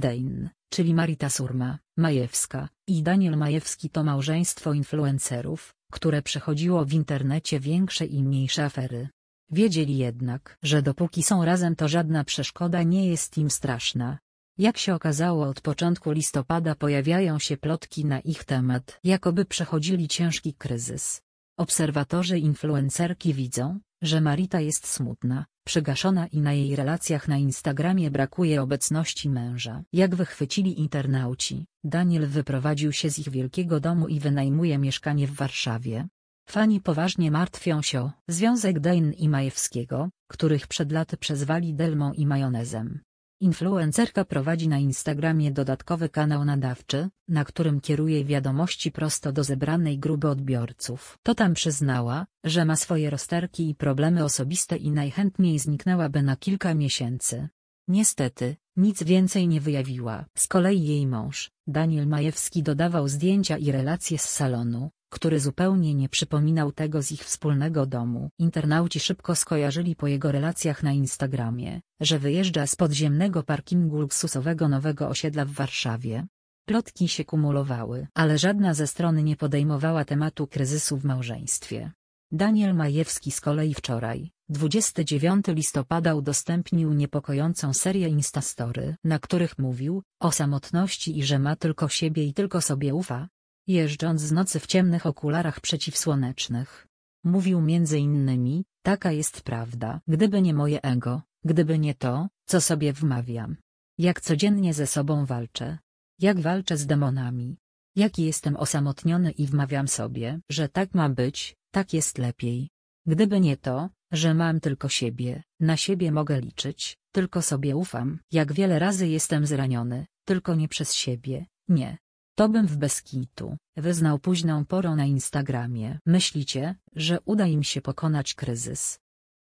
Dein, czyli Marita Surma, Majewska i Daniel Majewski to małżeństwo influencerów, które przechodziło w internecie większe i mniejsze afery. Wiedzieli jednak, że dopóki są razem to żadna przeszkoda nie jest im straszna. Jak się okazało od początku listopada pojawiają się plotki na ich temat, jakoby przechodzili ciężki kryzys. Obserwatorzy influencerki widzą, że Marita jest smutna, przygaszona i na jej relacjach na Instagramie brakuje obecności męża. Jak wychwycili internauci, Daniel wyprowadził się z ich wielkiego domu i wynajmuje mieszkanie w Warszawie. Fani poważnie martwią się o związek Dane i Majewskiego, których przed laty przezwali Delmą i majonezem. Influencerka prowadzi na Instagramie dodatkowy kanał nadawczy, na którym kieruje wiadomości prosto do zebranej grupy odbiorców. To tam przyznała, że ma swoje rozterki i problemy osobiste i najchętniej zniknęłaby na kilka miesięcy. Niestety, nic więcej nie wyjawiła. Z kolei jej mąż, Daniel Majewski dodawał zdjęcia i relacje z salonu, który zupełnie nie przypominał tego z ich wspólnego domu. Internauci szybko skojarzyli po jego relacjach na Instagramie, że wyjeżdża z podziemnego parkingu luksusowego nowego osiedla w Warszawie. Plotki się kumulowały, ale żadna ze stron nie podejmowała tematu kryzysu w małżeństwie. Daniel Majewski z kolei wczoraj, 29 listopada udostępnił niepokojącą serię Instastory, na których mówił o samotności i że ma tylko siebie i tylko sobie ufa jeżdżąc z nocy w ciemnych okularach przeciwsłonecznych. Mówił między innymi, taka jest prawda, gdyby nie moje ego, gdyby nie to, co sobie wmawiam. Jak codziennie ze sobą walczę. Jak walczę z demonami. Jaki jestem osamotniony i wmawiam sobie, że tak ma być, tak jest lepiej. Gdyby nie to, że mam tylko siebie, na siebie mogę liczyć, tylko sobie ufam. Jak wiele razy jestem zraniony, tylko nie przez siebie, nie, to bym w Beskitu, wyznał późną porą na Instagramie. Myślicie, że uda im się pokonać kryzys?